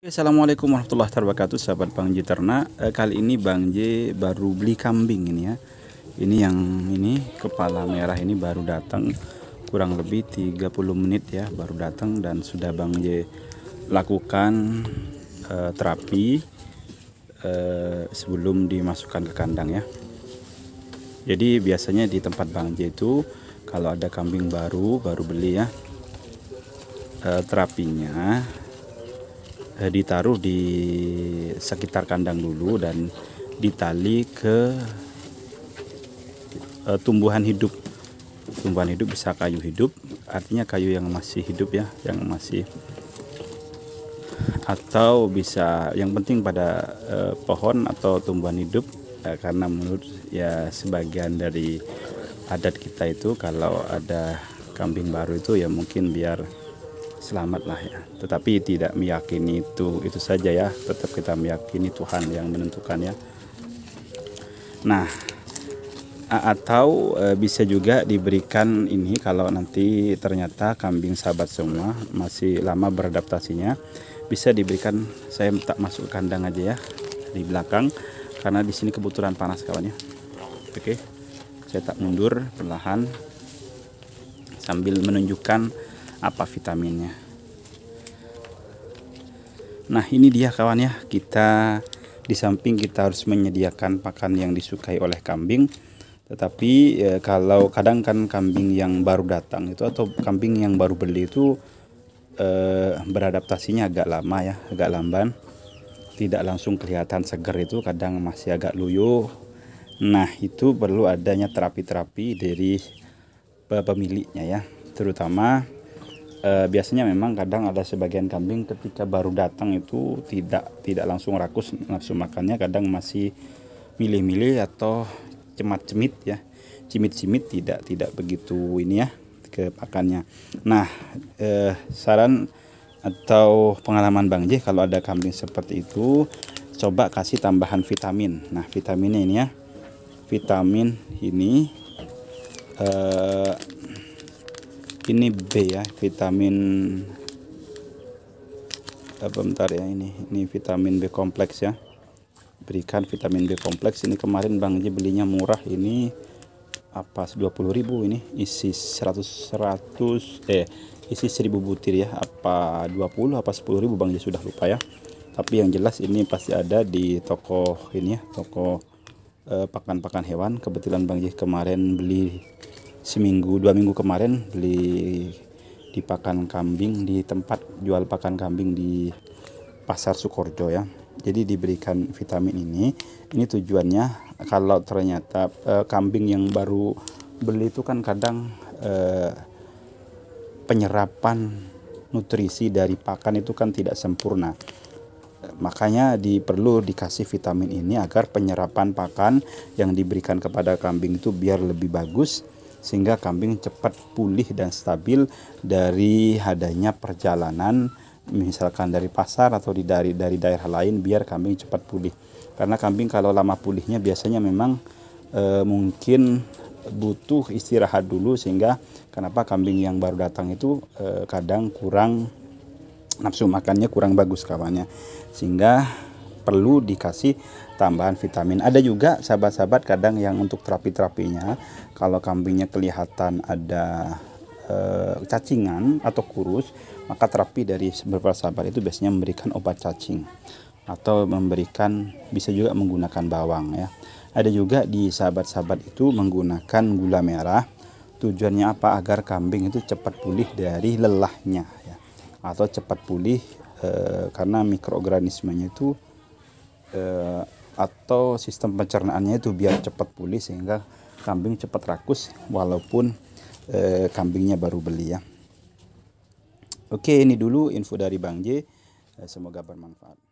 Assalamualaikum warahmatullahi wabarakatuh sahabat Bang J ternak eh, kali ini Bang J baru beli kambing ini ya ini yang ini kepala merah ini baru datang kurang lebih 30 menit ya baru datang dan sudah Bang J lakukan uh, terapi uh, sebelum dimasukkan ke kandang ya jadi biasanya di tempat Bang J itu kalau ada kambing baru baru beli ya uh, terapinya Eh, ditaruh di sekitar kandang dulu dan ditali ke e, tumbuhan hidup tumbuhan hidup bisa kayu hidup artinya kayu yang masih hidup ya yang masih atau bisa yang penting pada e, pohon atau tumbuhan hidup e, karena menurut ya sebagian dari adat kita itu kalau ada kambing baru itu ya mungkin biar selamat lah ya tetapi tidak meyakini itu itu saja ya tetap kita meyakini Tuhan yang menentukan ya nah atau e, bisa juga diberikan ini kalau nanti ternyata kambing sahabat semua masih lama beradaptasinya bisa diberikan saya tak masuk kandang aja ya di belakang karena di sini kebetulan panas kawannya oke saya tak mundur perlahan sambil menunjukkan apa vitaminnya nah ini dia kawan ya kita di samping kita harus menyediakan pakan yang disukai oleh kambing tetapi e, kalau kadang kan kambing yang baru datang itu atau kambing yang baru beli itu e, beradaptasinya agak lama ya agak lamban tidak langsung kelihatan seger itu kadang masih agak luyu. nah itu perlu adanya terapi-terapi dari pemiliknya ya terutama Eh, biasanya memang kadang ada sebagian kambing ketika baru datang itu tidak tidak langsung rakus nafsu makannya kadang masih milih-milih atau cemat-cemit ya cimit-cimit tidak tidak begitu ini ya ke pakannya nah eh, saran atau pengalaman Bang J kalau ada kambing seperti itu coba kasih tambahan vitamin nah vitaminnya ini ya vitamin ini eh, ini B ya vitamin apa bentar ya ini ini vitamin B kompleks ya berikan vitamin B kompleks ini kemarin Bang Ji belinya murah ini apa 20.000 ini isi 100 100 eh isi 1000 butir ya apa 20 apa 10.000 Bang Ji sudah lupa ya tapi yang jelas ini pasti ada di toko ini ya toko eh, pakan-pakan eh, hewan kebetulan Bang Ji kemarin beli seminggu dua minggu kemarin beli di pakan kambing di tempat jual pakan kambing di pasar Sukorjo ya jadi diberikan vitamin ini ini tujuannya kalau ternyata e, kambing yang baru beli itu kan kadang e, penyerapan nutrisi dari pakan itu kan tidak sempurna makanya di, dikasih vitamin ini agar penyerapan pakan yang diberikan kepada kambing itu biar lebih bagus sehingga kambing cepat pulih dan stabil dari adanya perjalanan misalkan dari pasar atau di dari dari daerah lain biar kambing cepat pulih karena kambing kalau lama pulihnya biasanya memang e, mungkin butuh istirahat dulu sehingga kenapa kambing yang baru datang itu e, kadang kurang nafsu makannya kurang bagus kawannya sehingga perlu dikasih tambahan vitamin. Ada juga sahabat-sahabat kadang yang untuk terapi-terapinya kalau kambingnya kelihatan ada e, cacingan atau kurus, maka terapi dari beberapa sahabat itu biasanya memberikan obat cacing atau memberikan bisa juga menggunakan bawang ya. Ada juga di sahabat-sahabat itu menggunakan gula merah. Tujuannya apa? Agar kambing itu cepat pulih dari lelahnya ya. Atau cepat pulih e, karena mikroorganismenya itu eh, atau sistem pencernaannya itu biar cepat pulih sehingga kambing cepat rakus walaupun eh, kambingnya baru beli ya. Oke, ini dulu info dari Bang J. Eh, semoga bermanfaat.